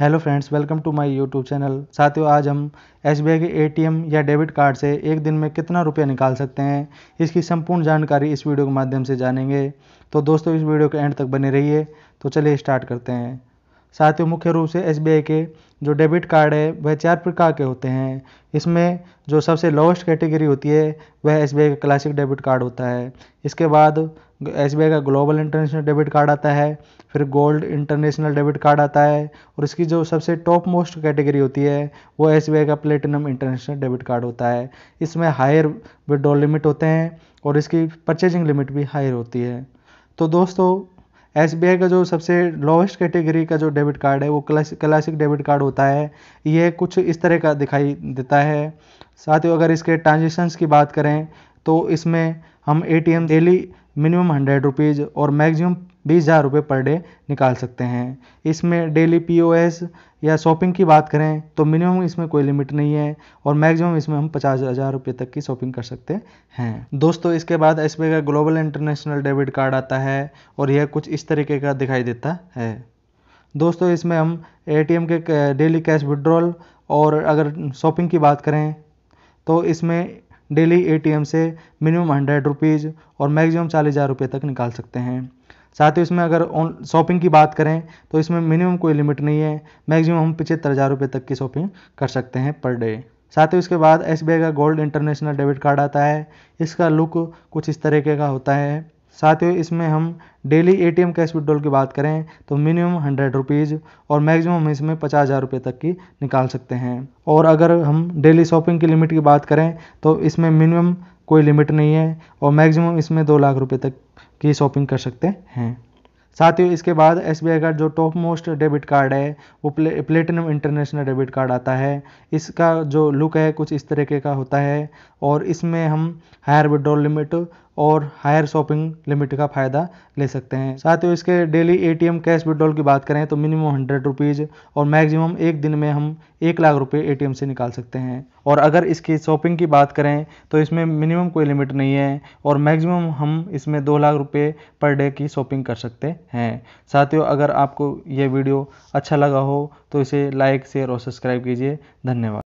hello friends welcome to my YouTube channel साथियों आज हम एस के एटीएम या डेबिट कार्ड से एक दिन में कितना रुपया निकाल सकते हैं इसकी संपूर्ण जानकारी इस वीडियो के माध्यम से जानेंगे तो दोस्तों इस वीडियो के एंड तक बने रहिए तो चलिए स्टार्ट करते हैं साथ ही मुख्य रूप से एस के जो डेबिट कार्ड है वह चार प्रकार के होते हैं इसमें जो सबसे लोवेस्ट कैटेगरी होती है वह एस का क्लासिक डेबिट कार्ड होता है इसके बाद एस का ग्लोबल इंटरनेशनल डेबिट कार्ड आता है फिर गोल्ड इंटरनेशनल डेबिट कार्ड आता है और इसकी जो सबसे टॉप मोस्ट कैटेगरी होती है वो एस का प्लेटिनम इंटरनेशनल डेबिट कार्ड होता है इसमें हायर विड्रॉल लिमिट होते हैं और इसकी परचेजिंग लिमिट भी हायर होती है तो दोस्तों एस का जो सबसे लोवेस्ट कैटेगरी का जो डेबिट कार्ड है वो क्लासिक क्लासिक डेबिट कार्ड होता है ये कुछ इस तरह का दिखाई देता है साथ ही अगर इसके ट्रांजेक्शन्स की बात करें तो इसमें हम ए डेली मिनिमम हंड्रेड रुपीज़ और मैक्सिमम बीस हज़ार रुपये पर डे निकाल सकते हैं इसमें डेली पीओएस या शॉपिंग की बात करें तो मिनिमम इसमें कोई लिमिट नहीं है और मैक्सिमम इसमें हम पचास हज़ार रुपये तक की शॉपिंग कर सकते हैं दोस्तों इसके बाद एस का ग्लोबल इंटरनेशनल डेबिट कार्ड आता है और यह कुछ इस तरीके का दिखाई देता है दोस्तों इसमें हम ए के डेली कैश विड्रॉल और अगर शॉपिंग की बात करें तो इसमें डेली एटीएम से मिनिमम हंड्रेड रुपीज़ और मैक्सिमम चालीस हज़ार रुपये तक निकाल सकते हैं साथ ही इसमें अगर ऑन शॉपिंग की बात करें तो इसमें मिनिमम कोई लिमिट नहीं है मैक्सिमम हम पिछहत्तर हज़ार रुपये तक की शॉपिंग कर सकते हैं पर डे साथ ही उसके बाद एस का गोल्ड इंटरनेशनल डेबिट कार्ड आता है इसका लुक कुछ इस तरीके का होता है साथ ही इसमें हम डेली एटीएम कैश विड्रॉल की बात करें तो मिनिमम हंड्रेड रुपीज़ और मैक्सिमम हम इसमें पचास हज़ार रुपये तक की निकाल सकते हैं और अगर हम डेली शॉपिंग की लिमिट की बात करें तो इसमें मिनिमम कोई लिमिट नहीं है और मैक्सिमम इसमें दो लाख रुपये तक की शॉपिंग कर सकते हैं साथ ही इसके बाद एस का जो टॉप मोस्ट डेबिट कार्ड है वो प्ले, प्लेटिनम इंटरनेशनल डेबिट कार्ड आता है इसका जो लुक है कुछ इस तरीके का होता है और इसमें हम हायर विड्रॉल लिमिट और हायर शॉपिंग लिमिट का फ़ायदा ले सकते हैं साथ ही इसके डेली एटीएम कैश विड्रॉल की बात करें तो मिनिमम हंड्रेड रुपीज़ और मैक्सिमम एक दिन में हम एक लाख रुपए एटीएम से निकाल सकते हैं और अगर इसकी शॉपिंग की बात करें तो इसमें मिनिमम कोई लिमिट नहीं है और मैक्सिमम हम इसमें दो लाख रुपये पर डे की शॉपिंग कर सकते हैं साथियों अगर आपको यह वीडियो अच्छा लगा हो तो इसे लाइक शेयर और सब्सक्राइब कीजिए धन्यवाद